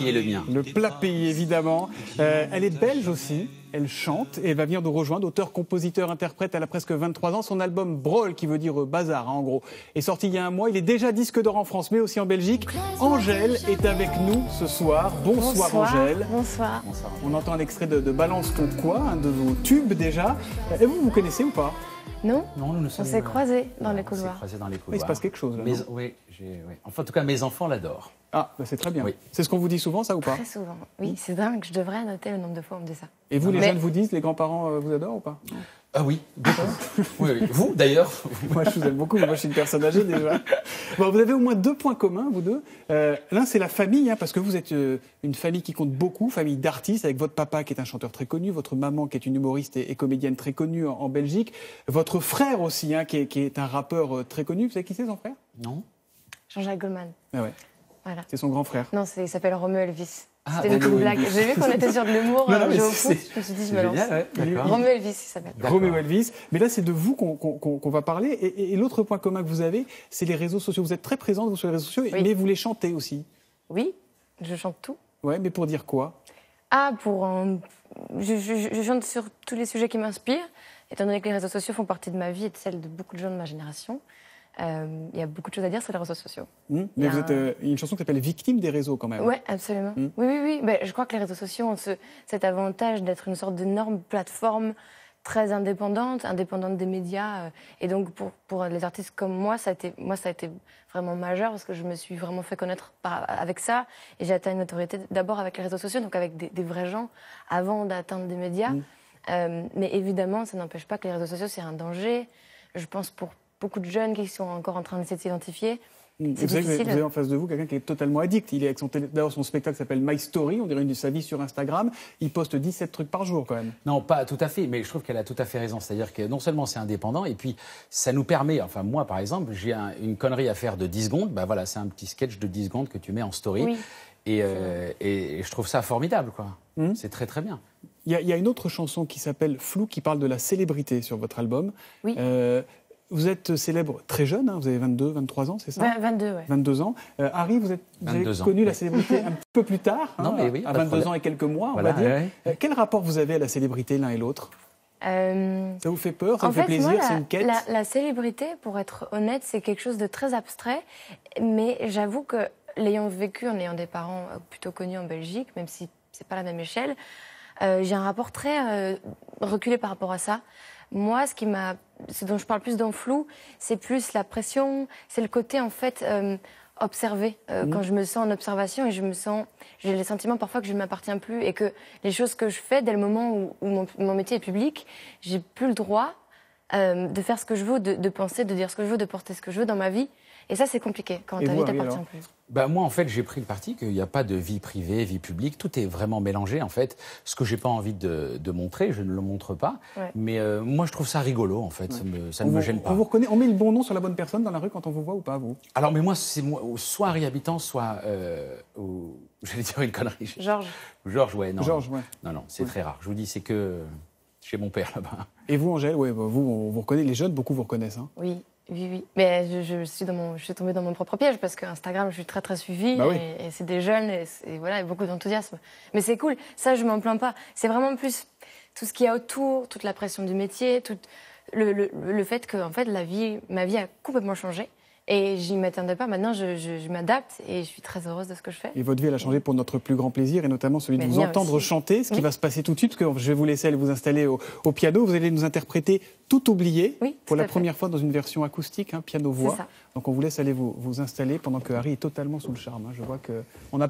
le plat pays, évidemment. Euh, elle est belge aussi. Elle chante et va venir nous rejoindre, auteur, compositeur, interprète. Elle a presque 23 ans. Son album Brawl, qui veut dire bazar hein, en gros, est sorti il y a un mois. Il est déjà disque d'or en France, mais aussi en Belgique. Angèle est avec nous ce soir. Bonsoir, Angèle. Bonsoir. On entend un extrait de, Balance ton quoi, un de vos tubes déjà. Et vous, vous connaissez ou pas non euh, On s'est croisés dans les couloirs. On s'est croisés dans les couloirs. il se passe quelque chose. Là, Enfin, en tout cas, mes enfants l'adorent. Ah, bah, c'est très bien. C'est ce qu'on vous dit souvent, ça ou pas Très souvent. Oui, c'est dingue. Je devrais noter le nombre de fois où on me dit ça. Et vous, les jeunes, vous disent les grands-parents euh, vous adorent ou pas ah oui, Vous d'ailleurs Moi je vous aime beaucoup, moi je suis une personne âgée déjà. vous avez au moins deux points communs, vous deux. Euh, l'un c'est la famille, hein, parce que vous êtes euh, une famille qui compte beaucoup, famille d'artistes, avec votre papa qui est un chanteur très connu, votre maman qui est une humoriste et, comédienne très connue en, Belgique, votre frère aussi hein, qui, est, un rappeur euh, très connu. Vous savez qui c'est son frère Non. Jean-Jacques Goldman. Ah ouais. Voilà. C'est son grand frère. Non, il s'appelle Romeo Elvis. Ah, C'était une blague. J'ai vu qu'on était sur de l'humour, euh, je me suis dit, je me lance. Roméo Elvis, il s'appelle. Roméo Elvis. Mais là, c'est de vous qu'on va parler. Et, l'autre point commun que vous avez, c'est les réseaux sociaux. Vous êtes très présente sur les réseaux sociaux, mais vous les chantez aussi. Oui, je chante tout. Ouais, mais pour dire quoi Ah, pour. Euh, je, je chante sur tous les sujets qui m'inspirent, étant donné que les réseaux sociaux font partie de ma vie et de celle de beaucoup de gens de ma génération. Euh, il y a beaucoup de choses à dire sur les réseaux sociaux. Hmm mais vous êtes euh, une chanson qui s'appelle Victime des réseaux quand même. Oui, absolument. Hmm oui, oui, oui. Mais ben, je crois que les réseaux sociaux ont ce, cet avantage d'être une sorte d'énorme plateforme très indépendante, indépendante des médias. Euh, et donc pour, pour les artistes comme moi, ça a été, moi, ça a été vraiment majeur parce que je me suis vraiment fait connaître avec ça. Et j'ai atteint une autorité d'abord avec les réseaux sociaux, donc avec des, vrais gens, avant d'atteindre des médias. Hmm. mais évidemment, ça n'empêche pas que les réseaux sociaux, c'est un danger. Je pense pour beaucoup de jeunes qui sont encore en train de s'identifier. Mmh. Vous, vous, avez en face de vous quelqu'un qui est totalement addict. Il est avec son télé... D'ailleurs, son spectacle s'appelle My Story. On dirait une de sa vie sur Instagram. Il poste 17 trucs par jour, quand même. Non, pas tout à fait. Mais je trouve qu'elle a tout à fait raison. C'est-à-dire que non seulement c'est indépendant, et puis ça nous permet. Enfin, moi, par exemple, j'ai une connerie à faire de 10 secondes. Ben voilà, c'est un petit sketch de 10 secondes que tu mets en story. Euh, et, et, je trouve ça formidable, quoi. Mmh. C'est très, très bien. Il y, a une autre chanson qui s'appelle Flou qui parle de la célébrité sur votre album. Oui. Euh, vous êtes célèbre très jeune, hein, vous avez 22, 23 ans, c'est ça 22, oui. 22 ans. Euh, Harry, vous, êtes, vous avez connu la célébrité un peu plus tard, hein, à 22 ans et quelques mois, on va dire. Euh, quel rapport vous avez à la célébrité l'un et l'autre euh, Ça vous fait peur Ça vous fait, plaisir C'est une quête la, la célébrité, pour être honnête, c'est quelque chose de très abstrait, mais j'avoue que l'ayant vécu en ayant des parents plutôt connus en Belgique, même si c'est pas la même échelle, j'ai un rapport très reculé par rapport à ça. Moi, ce, qui dont je parle plus dans flou, c'est plus la pression, c'est le côté en fait euh, observé. Euh, mhm. Quand je me sens en observation et je me sens, j'ai le sentiment parfois que je ne m'appartiens plus et que les choses que je fais dès le moment où, mon, métier est public, j'ai plus le droit euh, de faire ce que je veux, de, penser, de dire ce que je veux, de porter ce que je veux dans ma vie. Et ça, c'est compliqué quand ta vie t'appartient plus. Ben moi, en fait, j'ai pris le parti qu'il n'y a pas de vie privée, vie publique. Tout est vraiment mélangé, en fait. Ce que j'ai pas envie de, montrer, je ne le montre pas. Mais euh, moi, je trouve ça rigolo, en fait. Ça, me, ne me gêne pas. On vous reconnaît, on met le bon nom sur la bonne personne dans la rue quand on vous voit ou pas, vous Alors, mais moi, c'est moi, soit un réhabitant, soit. Euh, j'allais dire une connerie. Georges. Georges, ouais, non. Georges, ouais. Non, non, c'est très rare. Je vous dis, c'est que chez mon père là-bas. Et vous, Angèle, ouais, bah, vous, vous reconnaît, les jeunes, beaucoup vous reconnaissent. Hein. Oui, oui, oui. Mais je, suis dans mon, je suis tombée dans mon propre piège parce qu'Instagram, je suis très, très suivie. Bah et, c'est des jeunes et, voilà, beaucoup d'enthousiasme. Mais c'est cool. Ça, je m'en plains pas. C'est vraiment plus tout ce qu'il y a autour, toute la pression du métier, tout le, le, le fait que, en fait, la vie, ma vie a complètement changé. Et j'y m'attendais pas. Maintenant, je, je, je m'adapte et je suis très heureuse de ce que je fais. Et votre vie, elle a changé pour notre plus grand plaisir et notamment celui de vous entendre chanter, ce qui va se passer tout de suite, parce que je vais vous laisser aller vous installer au, piano. Vous allez nous interpréter Tout oublié pour la première fois dans une version acoustique, hein, piano-voix. Donc on vous laisse aller vous, vous, installer pendant que Harry est totalement sous le charme. Hein. Je vois on a